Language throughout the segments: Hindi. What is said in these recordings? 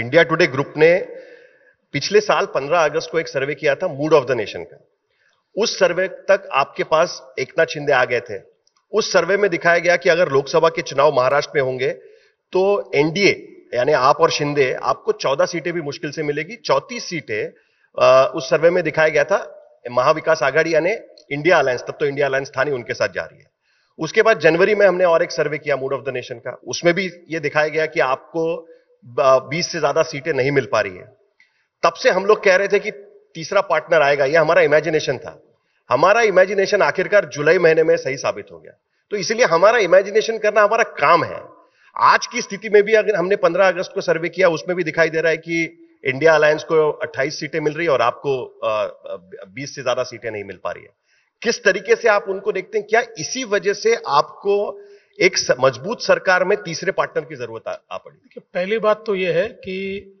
इंडिया टुडे ग्रुप ने पिछले साल 15 अगस्त को एक सर्वे किया था मूड ऑफ द नेशन का उस सर्वे तक आपके पास एक नाथ शिंदे आ गए थे उस सर्वे में दिखाया गया कि अगर लोकसभा के चुनाव महाराष्ट्र में होंगे तो एनडीए यानी आप और शिंदे आपको 14 सीटें भी मुश्किल से मिलेगी चौतीस सीटें उस सर्वे में दिखाया गया था महाविकास आघाड़ी यानी इंडिया अलायंस तब तो इंडिया अलायंस था नहीं उनके साथ जा रही है उसके बाद जनवरी में हमने और एक सर्वे किया मूड ऑफ द नेशन का उसमें भी ये दिखाया गया कि आपको बीस से ज्यादा सीटें नहीं मिल पा रही है तब से हम लोग कह रहे थे कि तीसरा पार्टनर आएगा यह हमारा इमेजिनेशन था हमारा इमेजिनेशन आखिरकार जुलाई महीने में सही साबित हो गया तो इसलिए हमारा इमेजिनेशन करना हमारा काम है आज की स्थिति में भी अगर हमने 15 अगस्त को सर्वे किया उसमें भी दिखाई दे रहा है कि इंडिया अलायंस को 28 सीटें मिल रही है और आपको 20 से ज्यादा सीटें नहीं मिल पा रही है किस तरीके से आप उनको देखते हैं क्या इसी वजह से आपको एक मजबूत सरकार में तीसरे पार्टनर की जरूरत आ, पड़ी देखिए पहली बात तो यह है कि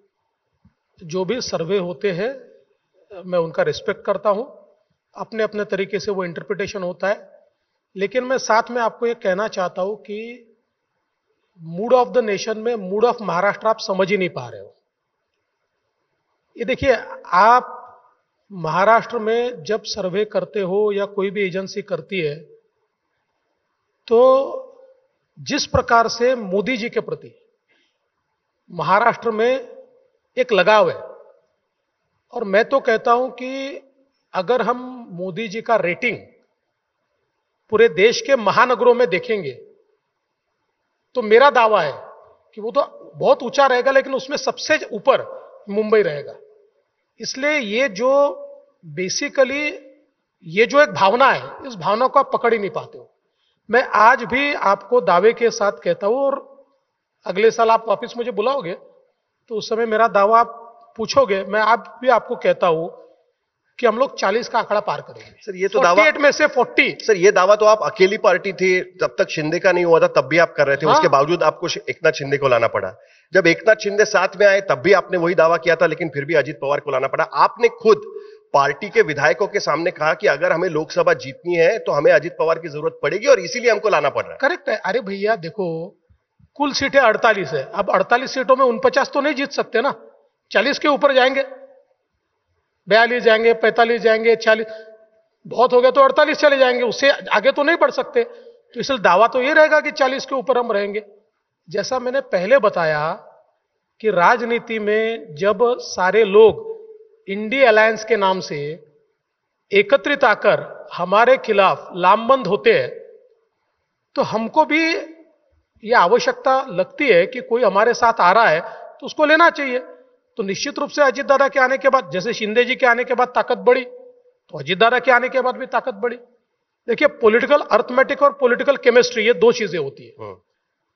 जो भी सर्वे होते हैं मैं उनका रिस्पेक्ट करता हूं अपने अपने तरीके से वो इंटरप्रिटेशन होता है लेकिन मैं साथ में आपको ये कहना चाहता हूं कि मूड ऑफ द नेशन में मूड ऑफ महाराष्ट्र आप समझ ही नहीं पा रहे हो ये देखिए आप महाराष्ट्र में जब सर्वे करते हो या कोई भी एजेंसी करती है तो जिस प्रकार से मोदी जी के प्रति महाराष्ट्र में एक लगाव है और मैं तो कहता हूं कि अगर हम मोदी जी का रेटिंग पूरे देश के महानगरों में देखेंगे तो मेरा दावा है कि वो तो बहुत ऊंचा रहेगा लेकिन उसमें सबसे ऊपर मुंबई रहेगा इसलिए ये जो बेसिकली ये जो एक भावना है इस भावना को आप पकड़ ही नहीं पाते हो मैं आज भी आपको दावे के साथ कहता हूं और अगले साल आप वापस मुझे बुलाओगे तो उस समय मेरा दावा आप पूछोगे मैं आप भी आपको कहता हूं कि हम लोग 40 का आंकड़ा पार करेंगे सर ये तो दावा में से 40 सर ये दावा तो आप अकेली पार्टी थी जब तक शिंदे का नहीं हुआ था तब भी आप कर रहे थे हाँ? उसके बावजूद आपको एक नाथ शिंदे को लाना पड़ा जब एक नाथ शिंदे साथ में आए तब भी आपने वही दावा किया था लेकिन फिर भी अजित पवार को लाना पड़ा आपने खुद पार्टी के विधायकों के सामने कहा कि अगर हमें लोकसभा जीतनी है तो हमें अजित पवार की जरूरत पड़ेगी और इसीलिए हमको लाना पड़ रहा है करेक्ट है अरे भैया देखो कुल सीटें अड़तालीस है अब अड़तालीस सीटों में उनपचास तो नहीं जीत सकते ना चालीस के ऊपर जाएंगे बयालीस जाएंगे पैंतालीस जाएंगे छियालीस बहुत हो गया तो अड़तालीस चले जाएंगे उससे आगे तो नहीं बढ़ सकते तो इसलिए दावा तो ये रहेगा कि चालीस के ऊपर हम रहेंगे जैसा मैंने पहले बताया कि राजनीति में जब सारे लोग इंडी अलायंस के नाम से एकत्रित आकर हमारे खिलाफ लामबंद होते हैं तो हमको भी यह आवश्यकता लगती है कि कोई हमारे साथ आ रहा है तो उसको लेना चाहिए तो निश्चित रूप से अजीत दादा के आने के बाद जैसे शिंदे जी के आने के बाद ताकत बढ़ी तो अजीत दादा के आने के बाद भी ताकत बढ़ी देखिए पॉलिटिकल अर्थमेटिक और पॉलिटिकल केमिस्ट्री ये दो चीजें होती है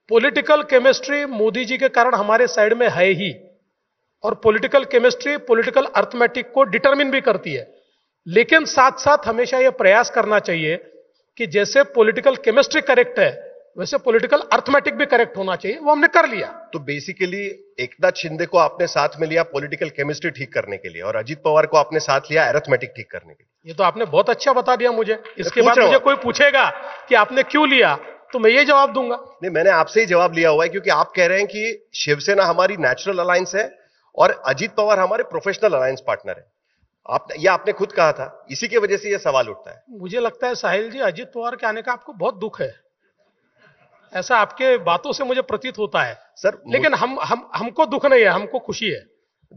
पॉलिटिकल केमिस्ट्री मोदी जी के कारण हमारे साइड में है ही और पॉलिटिकल केमिस्ट्री पॉलिटिकल अर्थमेटिक को डिटरमिन भी करती है लेकिन साथ साथ हमेशा यह प्रयास करना चाहिए कि जैसे पॉलिटिकल केमिस्ट्री करेक्ट है वैसे पॉलिटिकल अर्थमेटिक भी करेक्ट होना चाहिए वो हमने कर लिया तो बेसिकली एकनाथ शिंदे को आपने साथ में लिया पॉलिटिकल केमिस्ट्री ठीक करने के लिए और अजीत पवार को आपने साथ लिया अर्थमेटिक ठीक करने के लिए ये तो आपने बहुत अच्छा बता दिया मुझे इसके बाद मुझे कोई पूछेगा कि आपने क्यों लिया तो मैं ये जवाब दूंगा नहीं मैंने आपसे ही जवाब लिया हुआ है क्योंकि आप कह रहे हैं कि शिवसेना हमारी नेचुरल अलायंस है और अजीत पवार हमारे प्रोफेशनल अलायंस पार्टनर है आप ये आपने खुद कहा था इसी की वजह से ये सवाल उठता है मुझे लगता है साहिल जी अजीत पवार के आने का आपको बहुत दुख है ऐसा आपके बातों से मुझे प्रतीत होता है सर लेकिन हम हम हमको दुख नहीं है हमको खुशी है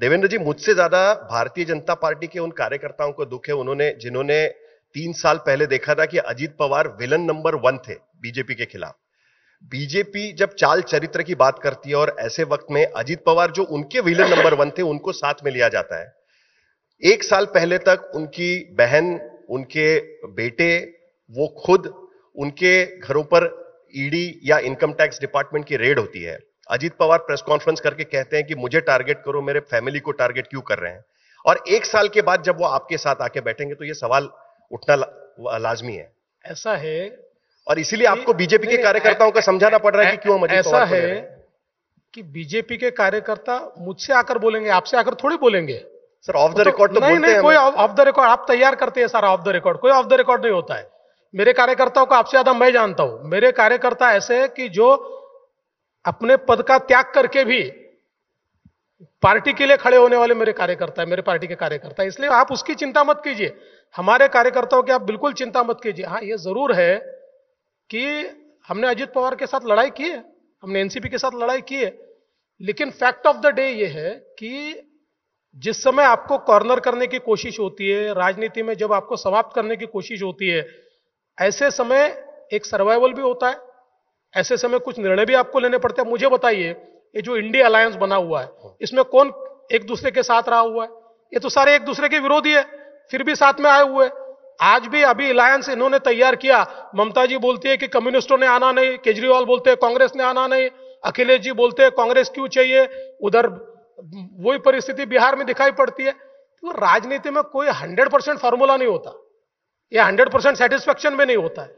देवेंद्र जी मुझसे ज्यादा भारतीय जनता पार्टी के उन कार्यकर्ताओं को दुख है उन्होंने जिन्होंने तीन साल पहले देखा था कि Ajit Pawar villain number one थे बीजेपी के खिलाफ बीजेपी जब चाल चरित्र की बात करती है और ऐसे वक्त में अजीत पवार जो उनके विलन नंबर वन थे उनको साथ में लिया जाता है एक साल पहले तक उनकी बहन उनके बेटे वो खुद उनके घरों पर ईडी e या इनकम टैक्स डिपार्टमेंट की रेड होती है अजीत पवार प्रेस कॉन्फ्रेंस करके कहते हैं कि मुझे टारगेट करो मेरे फैमिली को टारगेट क्यों कर रहे हैं और एक साल के बाद जब वो आपके साथ आके बैठेंगे तो ये सवाल उठना ला, लाजमी है ऐसा है और इसीलिए आपको बीजेपी के कार्यकर्ताओं का समझाना पड़ रहा है कि क्यों ऐसा है कि बीजेपी के कार्यकर्ता मुझसे आकर बोलेंगे आपसे आकर थोड़ी बोलेंगे सर ऑफ द रिकॉर्ड तो नहीं नहीं कोई ऑफ द रिकॉर्ड आप तैयार करते हैं सारा ऑफ द रिकॉर्ड कोई ऑफ द रिकॉर्ड नहीं होता है मेरे कार्यकर्ताओं को आपसे ज्यादा मैं जानता हूं मेरे कार्यकर्ता ऐसे है कि जो अपने पद का त्याग करके भी पार्टी के लिए खड़े होने वाले मेरे कार्यकर्ता है मेरे पार्टी के कार्यकर्ता इसलिए आप उसकी चिंता मत कीजिए हमारे कार्यकर्ताओं की आप बिल्कुल चिंता मत कीजिए हाँ ये जरूर है कि हमने अजित पवार के साथ लड़ाई की है हमने एनसीपी के साथ लड़ाई की है लेकिन फैक्ट ऑफ द डे ये है कि जिस समय आपको कॉर्नर करने की कोशिश होती है राजनीति में जब आपको समाप्त करने की कोशिश होती है ऐसे समय एक सर्वाइवल भी होता है ऐसे समय कुछ निर्णय भी आपको लेने पड़ते हैं मुझे बताइए ये जो इंडिया अलायंस बना हुआ है इसमें कौन एक दूसरे के साथ रहा हुआ है ये तो सारे एक दूसरे के विरोधी है फिर भी साथ में आए हुए आज भी अभी अलायंस इन्होंने तैयार किया ममता जी बोलती है कि कम्युनिस्टों ने आना नहीं केजरीवाल बोलते हैं कांग्रेस ने आना नहीं अखिलेश जी बोलते हैं कांग्रेस क्यों चाहिए उधर वही परिस्थिति बिहार में दिखाई पड़ती है तो राजनीति में कोई हंड्रेड परसेंट फॉर्मूला नहीं होता या हंड्रेड परसेंट सेटिस्फेक्शन में नहीं होता है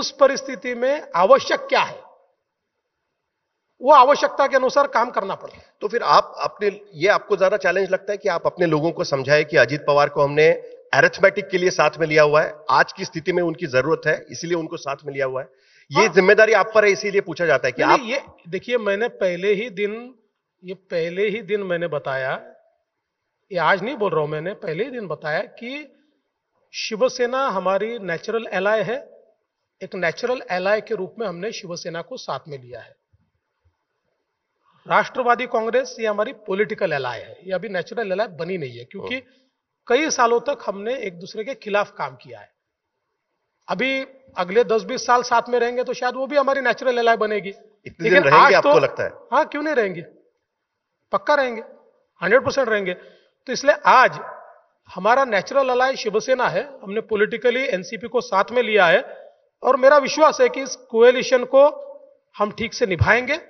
उस परिस्थिति में आवश्यक क्या है वो आवश्यकता के अनुसार काम करना पड़ता है तो फिर आप अपने ये आपको ज्यादा चैलेंज लगता है कि आप अपने लोगों को समझाए कि अजीत पवार को हमने एरेथमेटिक के लिए साथ में लिया हुआ है आज की स्थिति में उनकी जरूरत है इसीलिए उनको साथ में लिया हुआ है ये हाँ। जिम्मेदारी आप पर है इसीलिए पूछा जाता है कि आप ये देखिए मैंने पहले ही दिन ये पहले ही दिन मैंने बताया ये आज नहीं बोल रहा हूं मैंने पहले ही दिन बताया कि शिवसेना हमारी नेचुरल एलाय है एक नेचुरल एलाय के रूप में हमने शिवसेना को साथ में लिया है राष्ट्रवादी कांग्रेस ये हमारी पॉलिटिकल एलाय है ये अभी नेचुरल एलाय बनी नहीं है क्योंकि हाँ। कई सालों तक हमने एक दूसरे के खिलाफ काम किया है अभी अगले 10-20 साल साथ में रहेंगे तो शायद वो भी हमारी नेचुरल एलाय बनेगी लेकिन आज आपको तो, लगता है हाँ क्यों नहीं रहेंगे पक्का रहेंगे 100 परसेंट रहेंगे तो इसलिए आज हमारा नेचुरल अलाय शिवसेना है हमने पॉलिटिकली एनसीपी को साथ में लिया है और मेरा विश्वास है कि इस कोएलिशन को हम ठीक से निभाएंगे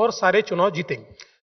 और सारे चुनाव जीतेंगे